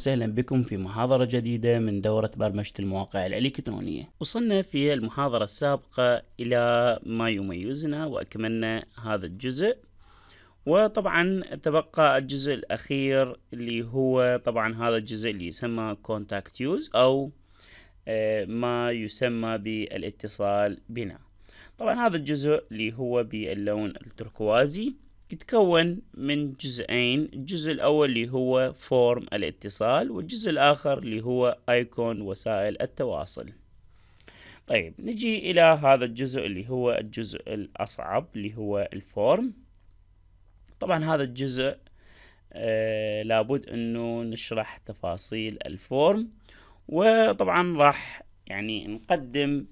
وسهلا بكم في محاضرة جديدة من دورة برمجة المواقع الإلكترونية وصلنا في المحاضرة السابقة إلى ما يميزنا وأكملنا هذا الجزء وطبعا تبقى الجزء الأخير اللي هو طبعا هذا الجزء اللي يسمى Contact Use أو آه، ما يسمى بالاتصال بنا طبعا هذا الجزء اللي هو باللون التركوازي يتكون من جزئين الجزء الأول اللي هو فورم الاتصال والجزء الآخر اللي هو أيكون وسائل التواصل طيب نجي إلى هذا الجزء اللي هو الجزء الأصعب اللي هو الفورم طبعا هذا الجزء آه لابد أنه نشرح تفاصيل الفورم وطبعا راح يعني نقدم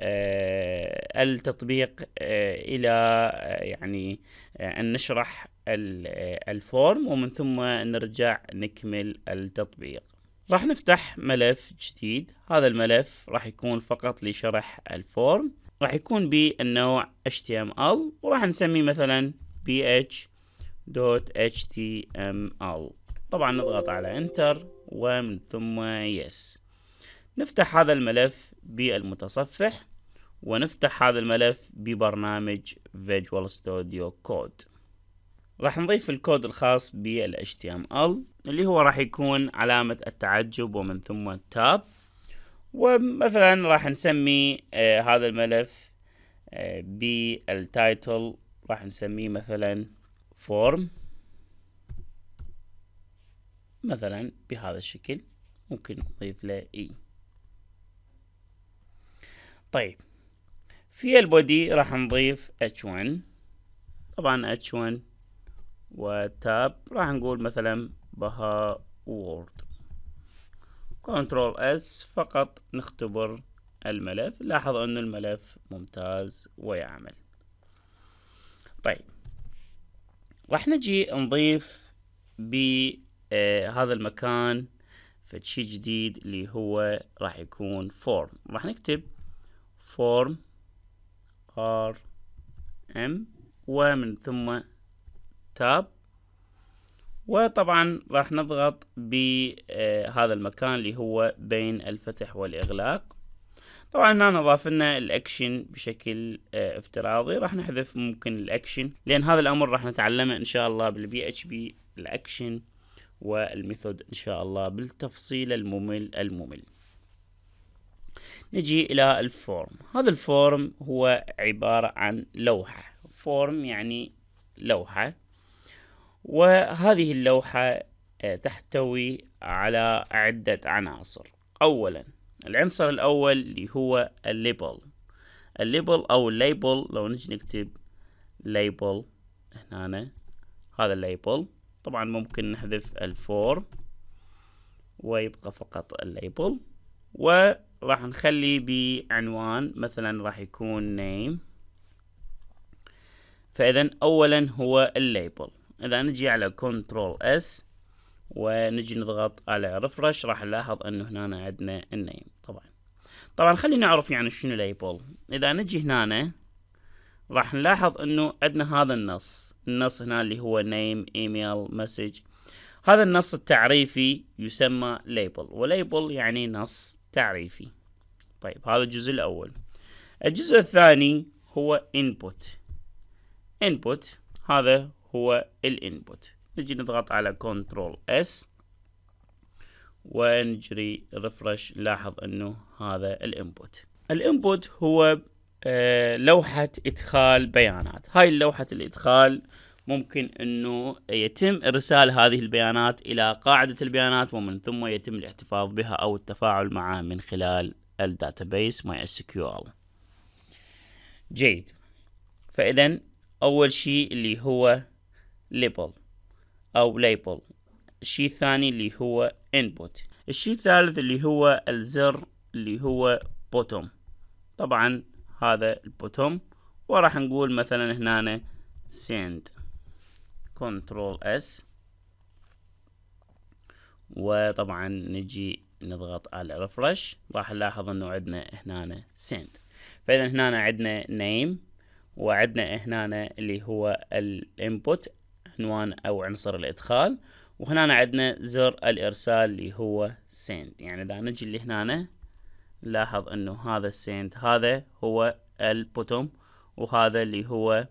آه، التطبيق آه، الى آه، يعني ان نشرح الفورم ومن ثم نرجع نكمل التطبيق راح نفتح ملف جديد هذا الملف راح يكون فقط لشرح الفورم راح يكون بالنوع HTML وراح نسميه مثلا ph.html طبعا نضغط على انتر ومن ثم يس نفتح هذا الملف بالمتصفح ونفتح هذا الملف ببرنامج Visual Studio Code راح نضيف الكود الخاص بال HTML اللي هو راح يكون علامة التعجب ومن ثم التاب ومثلا راح نسمي آه هذا الملف آه بالتايتل راح نسميه مثلا فورم مثلا بهذا الشكل ممكن نضيف له اي e. طيب في البودي راح نضيف H1 طبعا H1 وتاب راح نقول مثلا بها وورد كنترول اس فقط نختبر الملف لاحظ أن الملف ممتاز ويعمل طيب راح نجي نضيف بهذا آه، المكان فشي جديد اللي هو راح يكون فورم راح نكتب فورم ار ام ومن ثم تاب وطبعا راح نضغط بهذا المكان اللي هو بين الفتح والإغلاق طبعا هنا نضاف لنا الاكشن بشكل آه، افتراضي راح نحذف ممكن الاكشن لان هذا الامر راح نتعلمه ان شاء الله بالبي اتش بي الاكشن والميثود ان شاء الله بالتفصيل الممل الممل نجي إلى الفورم هذا الفورم هو عبارة عن لوحة فورم يعني لوحة وهذه اللوحة آه، تحتوي على عدة عناصر أولا العنصر الأول اللي هو الليبل الليبل أو الليبل لو نجي نكتب ليبل هنا هذا الليبل طبعا ممكن نحذف الفورم ويبقى فقط الليبل و راح نخلي بعنوان مثلا راح يكون name فاذا اولا هو الليبل اذا نجي على كنترول اس ونجي نضغط على ريفرش راح نلاحظ انه هنا عندنا النيم طبعا طبعا خلينا نعرف يعني شنو ليبل اذا نجي هنا راح نلاحظ انه عندنا هذا النص النص هنا اللي هو نيم ايميل مسج هذا النص التعريفي يسمى ليبل وليبل يعني نص تعريفي طيب هذا الجزء الأول الجزء الثاني هو input input هذا هو الانبوت نجي نضغط على Ctrl S ونجري ريفرش نلاحظ انه هذا الانبوت الانبوت هو آه، لوحة ادخال بيانات هاي لوحة الادخال ممكن انه يتم ارسال هذه البيانات الى قاعده البيانات ومن ثم يتم الاحتفاظ بها او التفاعل معها من خلال الداتابيس ماي اس كيو ال جيد فاذا اول شيء اللي هو ليبل او ليبل الشيء الثاني اللي هو انبوت الشيء الثالث اللي هو الزر اللي هو بوتوم طبعا هذا البوتوم وراح نقول مثلا هنا سند كنترول اس وطبعا نجي نضغط على ريفرش راح نلاحظ انه عندنا هنا سنت فاذا هنا عندنا نيم وعندنا هنا اللي هو الانبوت عنوان او عنصر الادخال وهنا عندنا زر الارسال اللي هو سنت يعني اذا نجي اللي هنا نلاحظ انه هذا السند هذا هو البوتوم وهذا اللي هو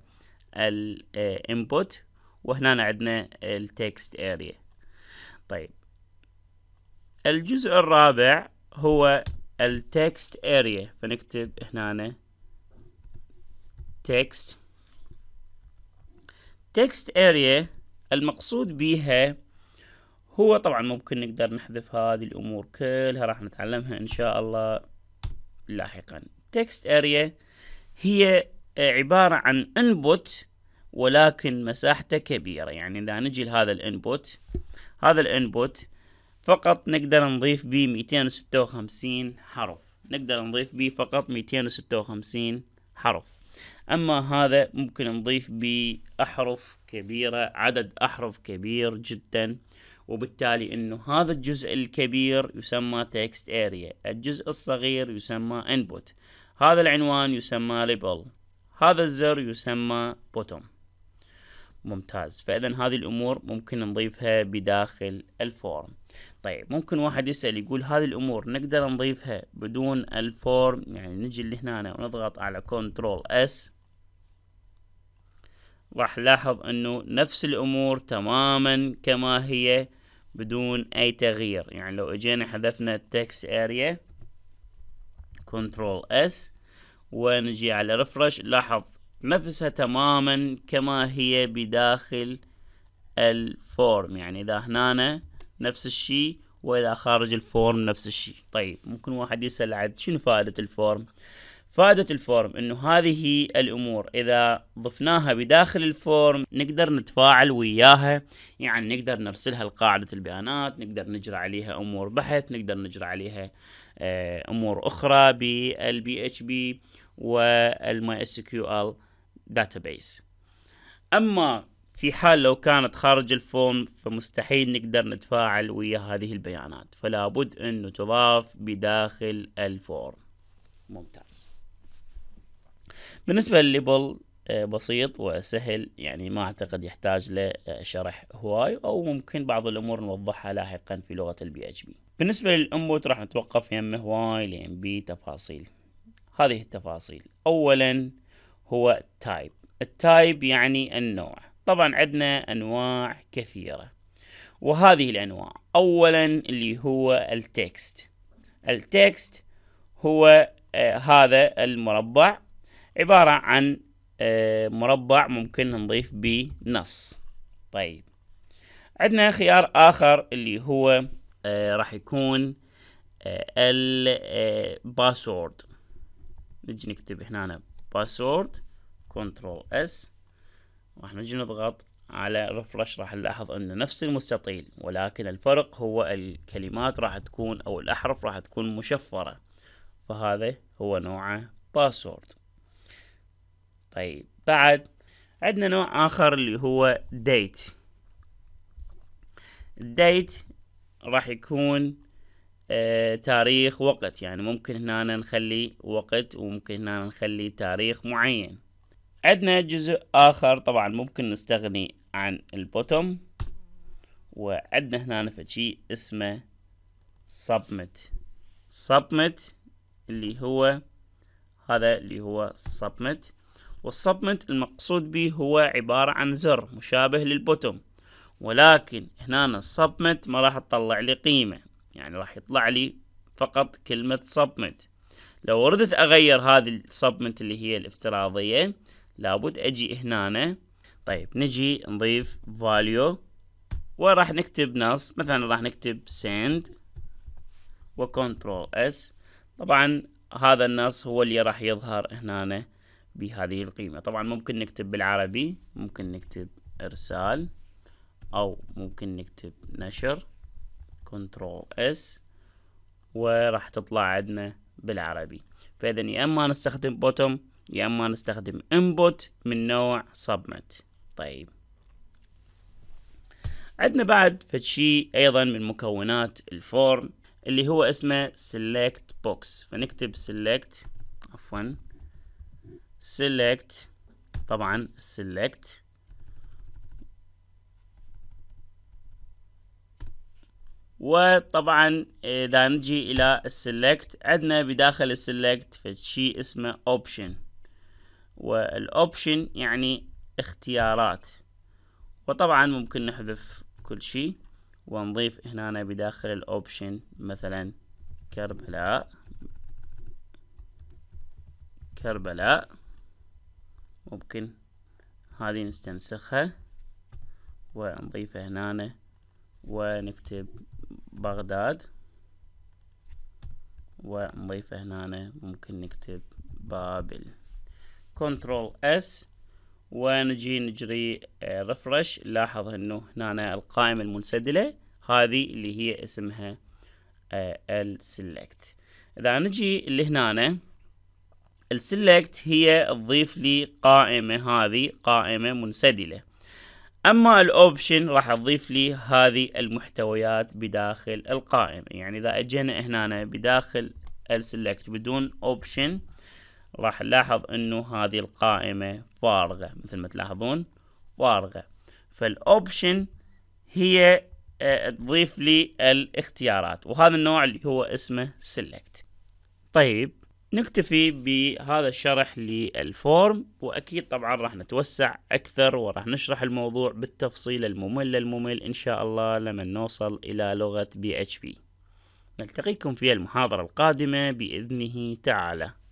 الانبوت وهنا عندنا التكست اريا طيب الجزء الرابع هو التكست اريا فنكتب هنا تكست تكست اريا المقصود بها هو طبعا ممكن نقدر نحذف هذه الامور كلها راح نتعلمها ان شاء الله لاحقا تكست اريا هي عبارة عن انبوت ولكن مساحته كبيرة يعني إذا نجي لهذا الانبوت هذا الانبوت فقط نقدر نضيف به 256 حرف نقدر نضيف به فقط 256 حرف أما هذا ممكن نضيف به أحرف كبيرة عدد أحرف كبير جدا وبالتالي أنه هذا الجزء الكبير يسمى text area الجزء الصغير يسمى input هذا العنوان يسمى label هذا الزر يسمى bottom ممتاز فاذا هذه الامور ممكن نضيفها بداخل الفورم طيب ممكن واحد يسال يقول هذه الامور نقدر نضيفها بدون الفورم يعني نجي لهنا ونضغط على كنترول اس راح لاحظ انه نفس الامور تماما كما هي بدون اي تغيير يعني لو اجينا حذفنا التكست اريا كنترول اس ونجي على ريفرش لاحظ نفسها تماما كما هي بداخل الفورم يعني إذا هنا نفس الشيء وإذا خارج الفورم نفس الشيء طيب ممكن واحد يسأل عاد شنو فائدة الفورم فائدة الفورم انه هذه الامور اذا ضفناها بداخل الفورم نقدر نتفاعل وياها يعني نقدر نرسلها لقاعدة البيانات نقدر نجرى عليها امور بحث نقدر نجرى عليها آه، امور اخرى بالبي اتش بي والماي اس كيو ال داتابيس اما في حال لو كانت خارج الفورم فمستحيل نقدر نتفاعل ويا هذه البيانات فلا بد انه تضاف بداخل الفورم ممتاز بالنسبه للليبل آه، بسيط وسهل يعني ما اعتقد يحتاج لشرح آه، هواي او ممكن بعض الامور نوضحها لاحقا في لغه البي اتش بي بالنسبه للانبوت راح نتوقف يمه هواي لان بي تفاصيل هذه التفاصيل اولا هو التايب التايب يعني النوع طبعا عندنا أنواع كثيرة وهذه الأنواع أولا اللي هو التكست التكست هو آه هذا المربع عبارة عن آه مربع ممكن نضيف به نص طيب عندنا خيار آخر اللي هو آه راح يكون آه، الباسورد آه، نجي نكتب هنا باسورد كنترول اس راح نجي نضغط على رفرش راح نلاحظ ان نفس المستطيل ولكن الفرق هو الكلمات راح تكون او الاحرف راح تكون مشفرة فهذا هو نوعه باسورد طيب بعد عندنا نوع اخر اللي هو ديت الديت راح يكون آه، تاريخ وقت يعني ممكن هنا نخلي وقت وممكن هنا نخلي تاريخ معين عندنا جزء آخر طبعا ممكن نستغني عن البوتوم وعندنا هنا شيء اسمه سبمت سبمت اللي هو هذا اللي هو سبمت والسبمت المقصود به هو عبارة عن زر مشابه للبوتوم ولكن هنا السبمنت ما راح تطلع لي قيمة يعني راح يطلع لي فقط كلمة submit لو أردت اغير هذه submit اللي هي الافتراضية لابد اجي هنا طيب نجي نضيف value وراح نكتب نص مثلا راح نكتب send وكنترول S طبعا هذا النص هو اللي راح يظهر هنا بهذه القيمة طبعا ممكن نكتب بالعربي ممكن نكتب ارسال او ممكن نكتب نشر كنترول اس وراح تطلع عندنا بالعربي فاذا يا اما نستخدم بوتوم يا اما نستخدم انبوت من نوع سبمت طيب عندنا بعد فتشي ايضا من مكونات الفورم اللي هو اسمه select box فنكتب select عفوا select طبعا select وطبعا إيه، اذا نجي الى السلكت عندنا بداخل السلكت شيء اسمه اوبشن والاوبشن يعني اختيارات وطبعا ممكن نحذف كل شيء ونضيف هنا بداخل الاوبشن مثلا كربلاء كربلاء ممكن هذه نستنسخها ونضيفها هنا ونكتب بغداد ونضيفه هنا ممكن نكتب بابل كنترول اس ونجي نجري آه، ريفرش لاحظ انه هنا القائمة المنسدلة هذه اللي هي اسمها آه، السلكت اذا نجي اللي هنا السلكت هي تضيف لي قائمة هذه قائمة منسدلة اما الاوبشن راح اضيف لي هذه المحتويات بداخل القائمة يعني اذا اجينا هنا بداخل السلكت بدون اوبشن راح نلاحظ انه هذه القائمة فارغة مثل ما تلاحظون فارغة فالاوبشن هي آه، تضيف لي الاختيارات وهذا النوع اللي هو اسمه سلكت طيب نكتفي بهذا الشرح للفورم واكيد طبعا راح نتوسع اكثر وراح نشرح الموضوع بالتفصيل الممل الممل ان شاء الله لما نوصل الى لغة بي اتش بي نلتقيكم في المحاضرة القادمة بإذنه تعالى